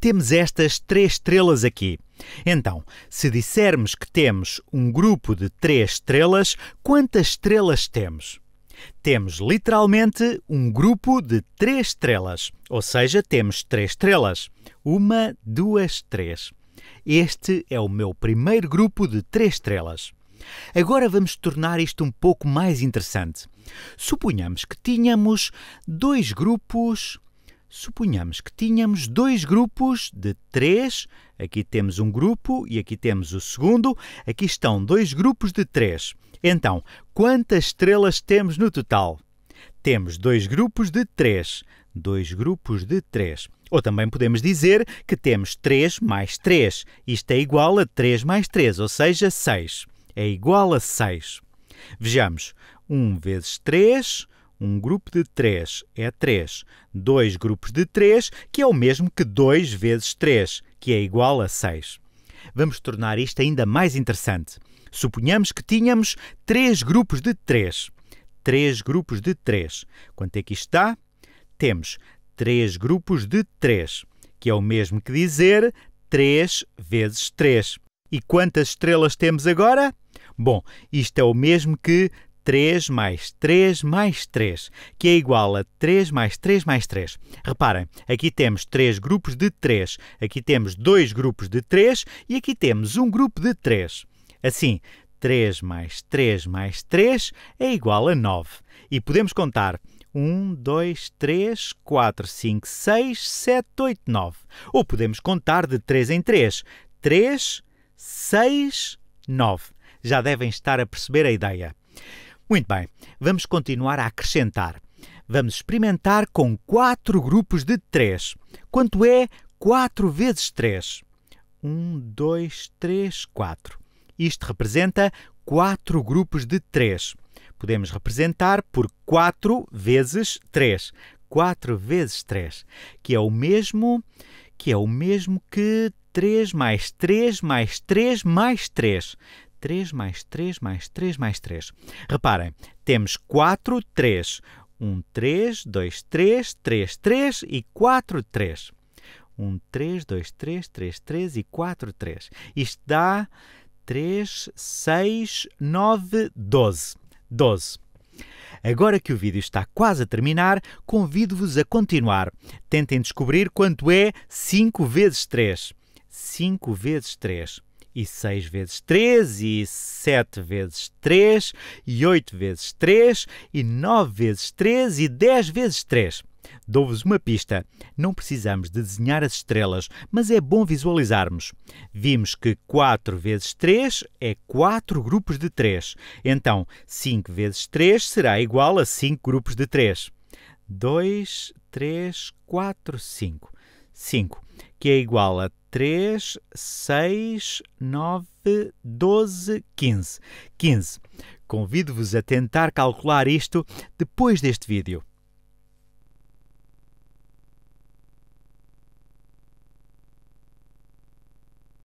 temos estas três estrelas aqui. Então, se dissermos que temos um grupo de três estrelas, quantas estrelas temos? Temos literalmente um grupo de três estrelas, ou seja, temos três estrelas. Uma, duas, três. Este é o meu primeiro grupo de três estrelas. Agora vamos tornar isto um pouco mais interessante. Suponhamos que tínhamos dois grupos suponhamos que tínhamos dois grupos de três. Aqui temos um grupo e aqui temos o segundo. Aqui estão dois grupos de três. Então, quantas estrelas temos no total? Temos dois grupos de três. Dois grupos de três. Ou também podemos dizer que temos 3 mais 3. Isto é igual a 3 mais 3, ou seja, 6. É igual a 6. Vejamos. 1 vezes 3, um grupo de 3 é 3. Dois grupos de 3, que é o mesmo que 2 vezes 3, que é igual a 6. Vamos tornar isto ainda mais interessante. Suponhamos que tínhamos 3 grupos de 3. 3 grupos de 3. Quanto é que isto dá? Temos 3 grupos de 3, que é o mesmo que dizer 3 vezes 3. E quantas estrelas temos agora? Bom, isto é o mesmo que 3 mais 3 mais 3, que é igual a 3 mais 3 mais 3. Reparem, aqui temos 3 grupos de 3, aqui temos 2 grupos de 3 e aqui temos um grupo de 3. Assim, 3 mais 3 mais 3 é igual a 9. E podemos contar 1, 2, 3, 4, 5, 6, 7, 8, 9. Ou podemos contar de 3 em 3. 3, 6, 9. Já devem estar a perceber a ideia. Muito bem, vamos continuar a acrescentar. Vamos experimentar com quatro grupos de três. Quanto é 4 vezes 3? 1, 2, 3, 4. Isto representa quatro grupos de três. Podemos representar por 4 vezes 3. 4 vezes 3, que é o mesmo que é o mesmo que 3 mais 3 mais 3 mais 3. 3 mais 3 mais 3 mais 3. Reparem, temos 4, 3. 1, 3, 2, 3, 3, 3 e 4, 3. 1, 3, 2, 3, 3, 3 e 4, 3. Isto dá 3, 6, 9, 12. 12. Agora que o vídeo está quase a terminar, convido-vos a continuar. Tentem descobrir quanto é 5 vezes 3. 5 vezes 3 e 6 vezes 3, e 7 vezes 3, e 8 vezes 3, e 9 vezes 3, e 10 vezes 3. Dou-vos uma pista. Não precisamos de desenhar as estrelas, mas é bom visualizarmos. Vimos que 4 vezes 3 é 4 grupos de 3. Então, 5 vezes 3 será igual a 5 grupos de 3. 2, 3, 4, 5. 5, que é igual a 3, 6, 9, 12, 15. 15. Convido-vos a tentar calcular isto depois deste vídeo.